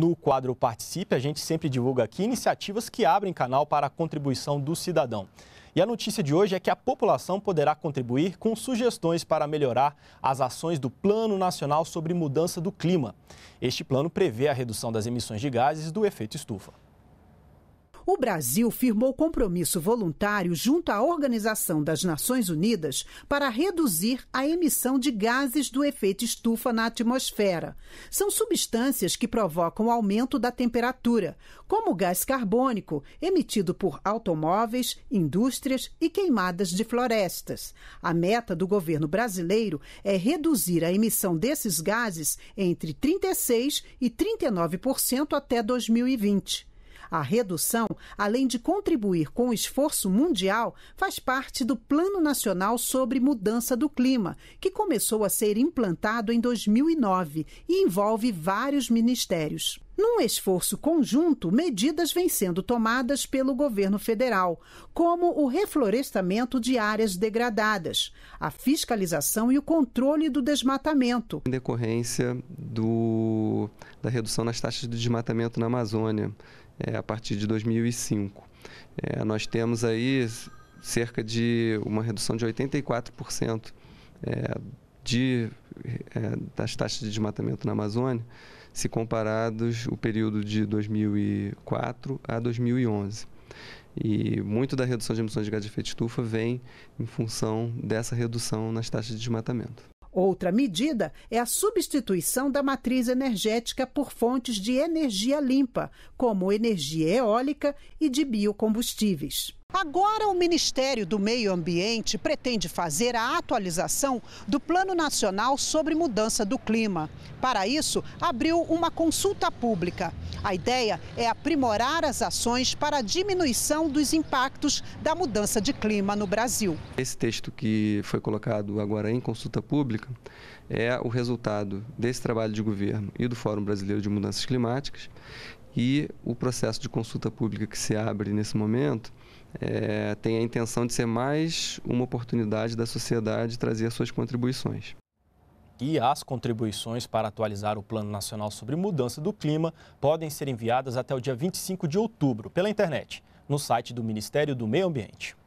No quadro Participe, a gente sempre divulga aqui iniciativas que abrem canal para a contribuição do cidadão. E a notícia de hoje é que a população poderá contribuir com sugestões para melhorar as ações do Plano Nacional sobre Mudança do Clima. Este plano prevê a redução das emissões de gases do efeito estufa. O Brasil firmou compromisso voluntário junto à Organização das Nações Unidas para reduzir a emissão de gases do efeito estufa na atmosfera. São substâncias que provocam aumento da temperatura, como o gás carbônico, emitido por automóveis, indústrias e queimadas de florestas. A meta do governo brasileiro é reduzir a emissão desses gases entre 36 e 39% até 2020. A redução, além de contribuir com o esforço mundial, faz parte do Plano Nacional sobre Mudança do Clima, que começou a ser implantado em 2009 e envolve vários ministérios. Num esforço conjunto, medidas vêm sendo tomadas pelo governo federal, como o reflorestamento de áreas degradadas, a fiscalização e o controle do desmatamento. Em decorrência do, da redução nas taxas de desmatamento na Amazônia, é, a partir de 2005. É, eh, nós temos aí cerca de uma redução de 84% é, eh, de é, das taxas de desmatamento na Amazônia se comparados o período de 2004 a 2011. E muito da redução de emissões de gás de efeito estufa vem em função dessa redução nas taxas de desmatamento. Outra medida é a substituição da matriz energética por fontes de energia limpa, como energia eólica e de biocombustíveis. Agora, o Ministério do Meio Ambiente pretende fazer a atualização do Plano Nacional sobre Mudança do Clima. Para isso, abriu uma consulta pública. A ideia é aprimorar as ações para a diminuição dos impactos da mudança de clima no Brasil. Esse texto que foi colocado agora em consulta pública é o resultado desse trabalho de governo e do Fórum Brasileiro de Mudanças Climáticas e o processo de consulta pública que se abre nesse momento é, tem a intenção de ser mais uma oportunidade da sociedade trazer suas contribuições. E as contribuições para atualizar o Plano Nacional sobre Mudança do Clima podem ser enviadas até o dia 25 de outubro pela internet, no site do Ministério do Meio Ambiente.